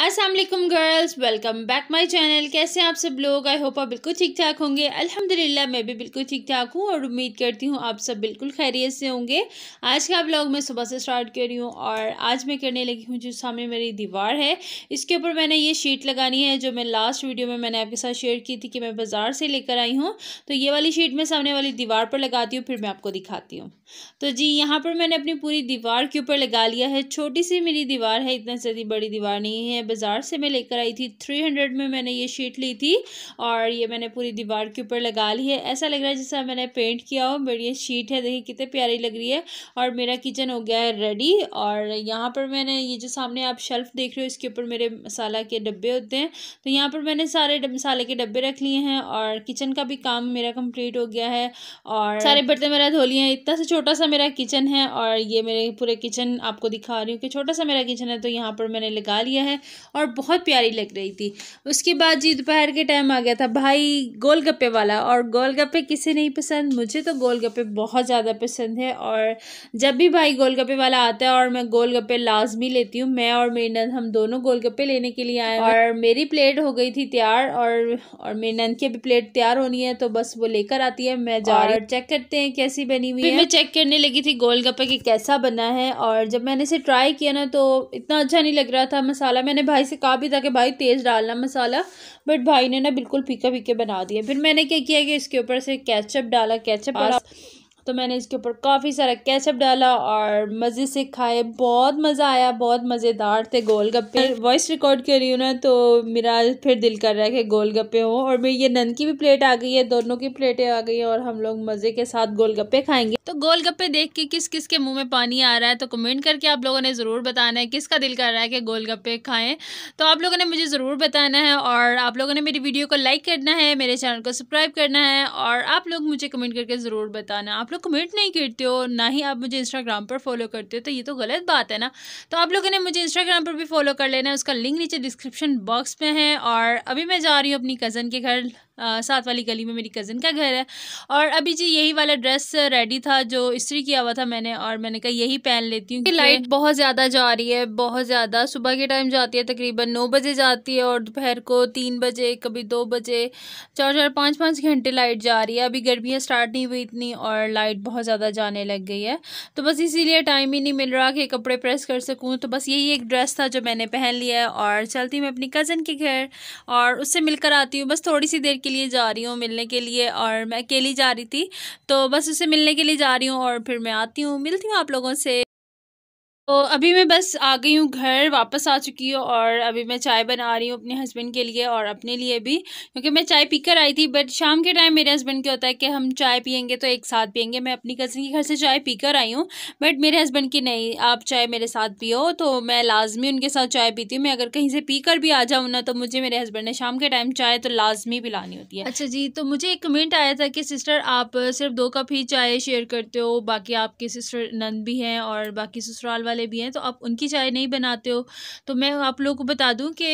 Aslam girls welcome back my channel कैसे आप सब लोग आई होप आप बिल्कुल ठीक ठाक होंगे अल्हम्दुलिल्लाह मैं भी बिल्कुल ठीक ठाक हूँ और उम्मीद करती हूँ आप सब बिल्कुल खैरियत से होंगे आज का ब्लॉग मैं सुबह से स्टार्ट कर रही हूँ और आज मैं करने लगी हूँ जो सामने मेरी दीवार है इसके ऊपर मैंने ये शीट लगानी है जो मैं लास्ट वीडियो में मैंने आपके साथ शेयर की थी कि मैं बाज़ार से लेकर आई हूँ तो ये वाली शीट मैं सामने वाली दीवार पर लगाती हूँ फिर मैं आपको दिखाती हूँ तो जी यहाँ पर मैंने अपनी पूरी दीवार के ऊपर लगा लिया है छोटी सी मेरी दीवार है इतना ज़्यादा बड़ी दीवार नहीं है बाज़ार से मैं लेकर आई थी थ्री हंड्रेड में मैंने ये शीट ली थी और ये मैंने पूरी दीवार के ऊपर लगा ली है ऐसा लग रहा है जैसा मैंने पेंट किया हो मेरी ये शीट है देखिए कितनी प्यारी लग रही है और मेरा किचन हो गया है रेडी और यहाँ पर मैंने ये जो सामने आप शेल्फ़ देख रहे हो इसके ऊपर मेरे मसाला के डब्बे होते हैं तो यहाँ पर मैंने सारे मसाले के डब्बे रख लिए हैं और किचन का भी काम मेरा कंप्लीट हो गया है और सारे बर्तन मेरा धो लिए हैं इतना सा छोटा सा मेरा किचन है और ये मेरे पूरे किचन आपको दिखा रही हूँ कि छोटा सा मेरा किचन है तो यहाँ पर मैंने लगा लिया है और बहुत प्यारी लग रही थी उसके बाद जी दोपहर के टाइम आ गया था भाई गोलगप्पे वाला और गोलगप्पे किसे नहीं पसंद मुझे तो गोलगप्पे बहुत ज़्यादा पसंद है और जब भी भाई गोलगप्पे वाला आता है और मैं गोलगप्पे लाजमी लेती हूँ मैं और मेरी नंद हम दोनों गोलगप्पे लेने के लिए आए और मेरी प्लेट हो गई थी तैयार और और मेरी नंद की भी प्लेट तैयार होनी है तो बस वो लेकर आती है मैं जा रही चेक करते हैं कैसी बनी हुई है मैं चेक करने लगी थी गोलगप्पे की कैसा बना है और जब मैंने इसे ट्राई किया ना तो इतना अच्छा नहीं लग रहा था मसाला मैंने भाई से कहा भी था कि भाई तेज़ डालना मसाला बट भाई ने ना बिल्कुल फीका फीके बना दिया फिर मैंने क्या किया कि इसके ऊपर से कैचअप डाला कैचअप तो मैंने इसके ऊपर काफ़ी सारा कैचअप डाला और मज़े से खाए बहुत मज़ा आया बहुत मज़ेदार थे गोल गप्पे वॉइस रिकॉर्ड कर रही हूँ ना तो मेरा फिर दिल कर रहा है कि गोल गप्पे हों और मेरी ये नन की भी प्लेट आ गई है दोनों की प्लेटें आ गई हैं और हम लोग मज़े के साथ गोल गप्पे खाएंगे तो गोल गप्पे देख के किस किस के मुँह में पानी आ रहा है तो कमेंट करके आप लोगों ने ज़रूर बताना है किसका दिल कर रहा है कि गोल गप्पे खाएँ तो आप लोगों ने मुझे ज़रूर बताना है और आप लोगों ने मेरी वीडियो को लाइक करना है मेरे चैनल को सब्सक्राइब करना है और आप लोग मुझे कमेंट करके ज़रूर बताना आप लोग लोग कमेंट नहीं करते हो ना ही आप मुझे इंस्टाग्राम पर फॉलो करते हो तो ये तो गलत बात है ना तो आप लोगों ने मुझे इंस्टाग्राम पर भी फॉलो कर लेना है उसका लिंक नीचे डिस्क्रिप्शन बॉक्स में है और अभी मैं जा रही हूँ अपनी कज़न के घर साथ वाली गली में मेरी कज़न का घर है और अभी जी यही वाला ड्रेस रेडी था जो इस्त्री किया हुआ था मैंने और मैंने कहा यही पहन लेती हूँ लाइट बहुत ज़्यादा जा रही है बहुत ज़्यादा सुबह के टाइम जाती है तकरीबन नौ बजे जाती है और दोपहर को तीन बजे कभी दो बजे चार चार पाँच पाँच घंटे लाइट जा रही है अभी गर्मियाँ स्टार्ट नहीं हुई इतनी और लाइट लाइट बहुत ज़्यादा जाने लग गई है तो बस इसीलिए टाइम ही नहीं मिल रहा कि कपड़े प्रेस कर सकूँ तो बस यही एक ड्रेस था जो मैंने पहन लिया है और चलती मैं अपनी कज़न के घर और उससे मिलकर आती हूँ बस थोड़ी सी देर के लिए जा रही हूँ मिलने के लिए और मैं अकेली जा रही थी तो बस उससे मिलने के लिए जा रही हूँ और फिर मैं आती हूँ मिलती हूँ आप लोगों से तो अभी मैं बस आ गई हूँ घर वापस आ चुकी हूँ और अभी मैं चाय बना रही हूँ अपने हस्बैंड के लिए और अपने लिए भी क्योंकि मैं चाय पीकर आई थी बट शाम के टाइम मेरे हस्बैंड क्या होता है कि हम चाय पियेंगे तो एक साथ पियेंगे मैं अपनी कज़न के घर से चाय पीकर आई हूँ बट मेरे हस्बैंड की नहीं आप चाय मेरे साथ पियो तो मैं लाजमी उनके साथ चाय पीती हूँ मैं अगर कहीं से पी भी आ जाऊँ ना तो मुझे मेरे हस्बैंड ने शाम के टाइम चाय तो लाजमी पिलानी होती है अच्छा जी तो मुझे एक कमेंट आया था कि सिस्टर आप सिर्फ दो कप ही चाय शेयर करते हो बाकी आपके सिस्टर नंद भी हैं और बाकी ससुराल वाले वाले भी हैं तो आप उनकी चाय नहीं बनाते हो तो मैं आप लोगों को बता दूं कि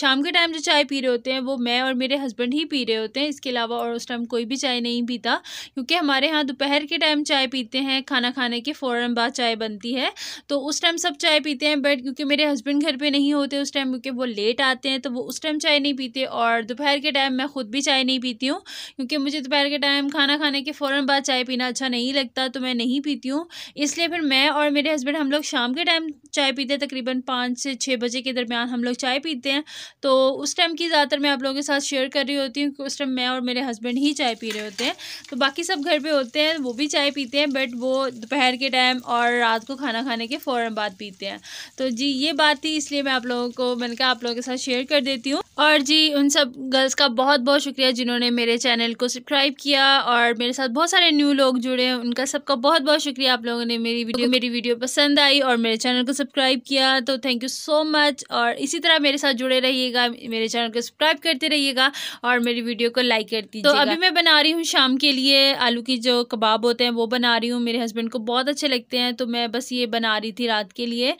शाम के टाइम जो चाय पी रहे होते हैं वो मैं और मेरे हस्बैंड ही पी रहे होते हैं इसके अलावा और उस टाइम कोई भी चाय नहीं पीता क्योंकि हमारे यहाँ दोपहर के टाइम चाय पीते हैं खाना खाने के फौरन बाद चाय बनती है तो उस टाइम सब चाय पीते हैं बट क्योंकि मेरे हस्बैंड घर पर नहीं होते उस टाइम क्योंकि वो लेट आते हैं तो वो उस टाइम चाय नहीं पीते और दोपहर के टाइम मैं ख़ुद भी चाय नहीं पीती हूँ क्योंकि मुझे दोपहर के टाइम खाना खाने के फौरन बाद चाय पीना अच्छा नहीं लगता तो मैं नहीं पीती हूँ इसलिए फिर मैं और मेरे हस्बैंड हम लोग शाम शाम के टाइम चाय पीते हैं तकरीबन पाँच से छः बजे के दरमियान हम लोग चाय पीते हैं तो उस टाइम की ज़्यादातर मैं आप लोगों के साथ शेयर कर रही होती हूँ कि उस टाइम मैं और मेरे हस्बैंड ही चाय पी रहे होते हैं तो बाकी सब घर पर होते हैं वो भी चाय पीते हैं बट वो दोपहर के टाइम और रात को खाना खाने के फ़ौर बाद पीते हैं तो जी ये बात थी इसलिए मैं आप लोगों को मैंने कहा आप लोगों के साथ शेयर कर देती हूँ और जी उन सब गर्ल्स का बहुत बहुत शुक्रिया जिन्होंने मेरे चैनल को सब्सक्राइब किया और मेरे साथ बहुत सारे न्यू लोग जुड़े हैं उनका सबका बहुत बहुत शुक्रिया आप लोगों ने मेरी वीडियो मेरी वीडियो पसंद आई और और मेरे चैनल को सब्सक्राइब किया तो थैंक यू सो मच और इसी तरह मेरे साथ जुड़े रहिएगा मेरे चैनल को सब्सक्राइब करते रहिएगा और मेरी वीडियो को लाइक कर तो दीजिएगा तो अभी मैं बना रही हूँ शाम के लिए आलू की जो कबाब होते हैं वो बना रही हूँ मेरे हस्बैंड को बहुत अच्छे लगते हैं तो मैं बस ये बना रही थी रात के लिए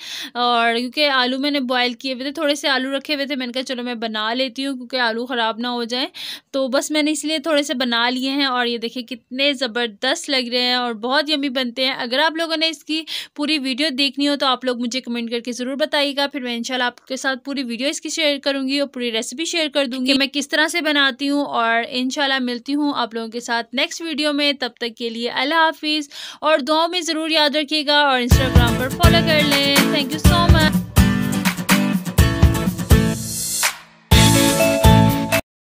और क्योंकि आलू मैंने बॉयल किए हुए थे थोड़े से आलू रखे हुए थे मैंने कहा चलो मैं बना लेती हूँ क्योंकि आलू ख़राब ना हो जाए तो बस मैंने इसलिए थोड़े से बना लिए हैं और ये देखिए कितने ज़बरदस्त लग रहे हैं और बहुत यमी बनते हैं अगर आप लोगों ने इसकी पूरी वीडियो देख सीखनी हो तो आप लोग मुझे कमेंट करके ज़रूर बताइएगा फिर मैं इनशाला आपके साथ पूरी वीडियो इसकी शेयर करूंगी और पूरी रेसिपी शेयर कर दूँगी कि मैं किस तरह से बनाती हूँ और इनशाला मिलती हूँ आप लोगों के साथ नेक्स्ट वीडियो में तब तक के लिए अल्लाह हाफिज़ और दुआओं में ज़रूर याद रखिएगा और इंस्टाग्राम पर फॉलो कर लें थैंक यू सो मच